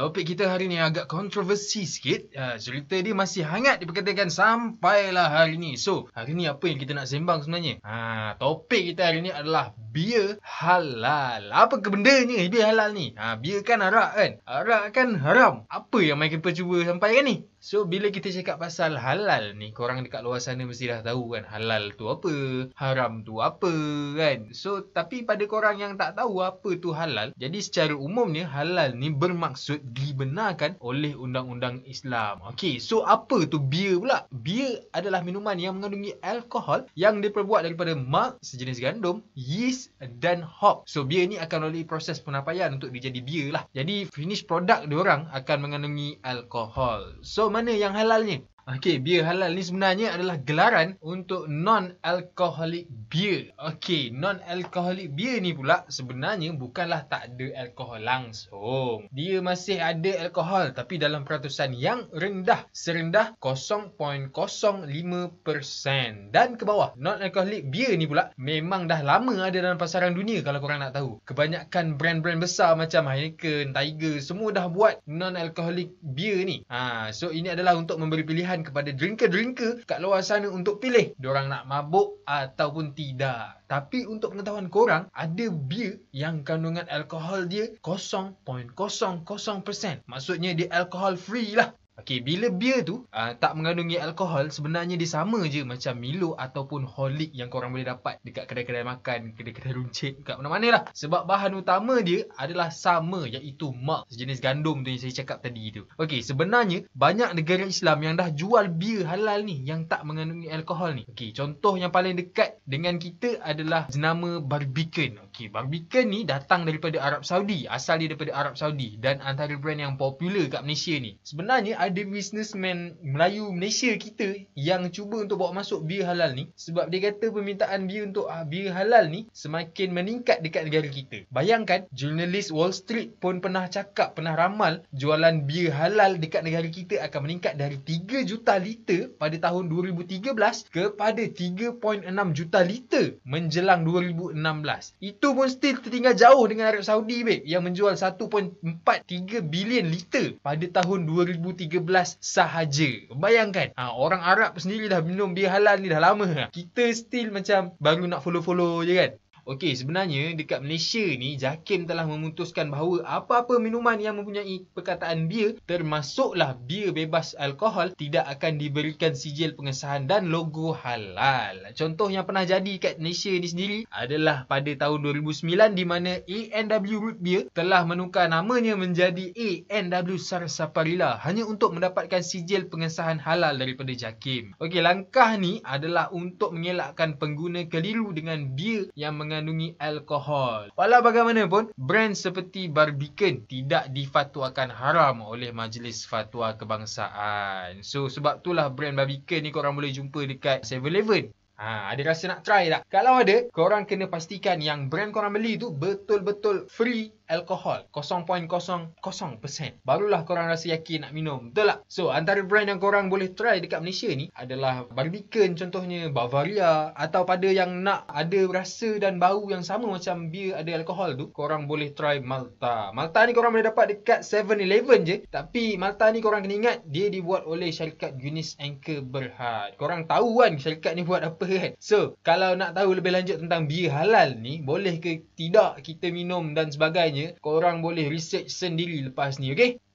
Topik kita hari ni agak kontroversi sikit. Uh, cerita dia masih hangat diperkatakan sampailah hari ni. So, hari ni apa yang kita nak sembang sebenarnya? Ha, topik kita hari ni adalah bia halal. Apa ke benda ni bia halal ni? Ha, bia kan arak kan? Arak kan haram. Apa yang mereka percuba sampaikan ni? So, bila kita cakap pasal halal ni, korang dekat luar sana mesti dah tahu kan halal tu apa, haram tu apa kan. So, tapi pada korang yang tak tahu apa tu halal, jadi secara umumnya halal ni bermaksud dibenarkan oleh undang-undang Islam. Okay, so apa tu bia pula? Bia adalah minuman yang mengandungi alkohol yang diperbuat daripada mak sejenis gandum, yeast yeast dan hop. So beer ni akan melalui proses penapaian untuk dijadi beer lah. Jadi finish product orang akan mengandungi alkohol. So mana yang halalnya? Okey, bir halal ni sebenarnya adalah gelaran untuk non-alcoholic beer. Okey, non-alcoholic beer ni pula sebenarnya bukanlah tak ada alkohol langsung. Dia masih ada alkohol tapi dalam peratusan yang rendah, serendah 0.05% dan ke bawah. Non-alcoholic beer ni pula memang dah lama ada dalam pasaran dunia kalau korang nak tahu. Kebanyakan brand-brand besar macam Heineken, Tiger, semua dah buat non-alcoholic beer ni. Ha, so ini adalah untuk memberi pilihan diberikan kepada drinker-drinker kat luar sana untuk pilih diorang nak mabuk ataupun tidak. Tapi untuk pengetahuan korang, ada bir yang kandungan alkohol dia 0.00%. Maksudnya dia alkohol free lah. Okey, bila bir tu uh, tak mengandungi alkohol, sebenarnya dia sama je macam Milo ataupun Holic yang korang boleh dapat dekat kedai-kedai makan, kedai-kedai runcit, dekat mana-mana lah. Sebab bahan utama dia adalah sama iaitu malt, sejenis gandum tu yang saya cakap tadi tu. Okey, sebenarnya banyak negara Islam yang dah jual bir halal ni yang tak mengandungi alkohol ni. Okey, contoh yang paling dekat dengan kita adalah jenama Barbican. Okey, Barbican ni datang daripada Arab Saudi, asal dia daripada Arab Saudi dan antara brand yang popular kat Malaysia ni. Sebenarnya, ada businessman Melayu Malaysia kita yang cuba untuk bawa masuk bir halal ni sebab dia kata permintaan bir untuk ah, bir halal ni semakin meningkat dekat negara kita. Bayangkan jurnalis Wall Street pun pernah cakap, pernah ramal jualan bir halal dekat negara kita akan meningkat dari 3 juta liter pada tahun 2013 kepada 3.6 juta liter menjelang 2016. Itu pun still tertinggal jauh dengan Arab Saudi babe, yang menjual 1.43 bilion liter pada tahun 2013. 13 sahaja. Bayangkan, ha, orang Arab sendiri dah minum bir halal ni dah lama. Ha, kita still macam baru nak follow-follow je kan. Okey, sebenarnya dekat Malaysia ni JAKIM telah memutuskan bahawa apa-apa minuman yang mempunyai perkataan bir termasuklah bir bebas alkohol tidak akan diberikan sijil pengesahan dan logo halal. Contoh yang pernah jadi kat Malaysia ni sendiri adalah pada tahun 2009 di mana ANW Root Beer telah menukar namanya menjadi ANW Sarsaparilla hanya untuk mendapatkan sijil pengesahan halal daripada JAKIM. Okey, langkah ni adalah untuk mengelakkan pengguna keliru dengan bir yang meng- mengandungi alkohol. Walau bagaimanapun, brand seperti Barbican tidak difatwakan haram oleh Majlis Fatwa Kebangsaan. So, sebab itulah brand Barbican ni korang boleh jumpa dekat 7-Eleven. Ha, ada rasa nak try tak? Kalau ada, korang kena pastikan yang brand korang beli tu betul-betul free alkohol 0.00% barulah korang rasa yakin nak minum betul tak so antara brand yang korang boleh try dekat Malaysia ni adalah Barbican contohnya Bavaria atau pada yang nak ada rasa dan bau yang sama macam beer ada alkohol tu korang boleh try Malta Malta ni korang boleh dapat dekat 7-Eleven je tapi Malta ni korang kena ingat dia dibuat oleh syarikat Guinness Anchor Berhad korang tahu kan syarikat ni buat apa kan so kalau nak tahu lebih lanjut tentang beer halal ni boleh ke tidak kita minum dan sebagainya sebenarnya korang boleh research sendiri lepas ni okey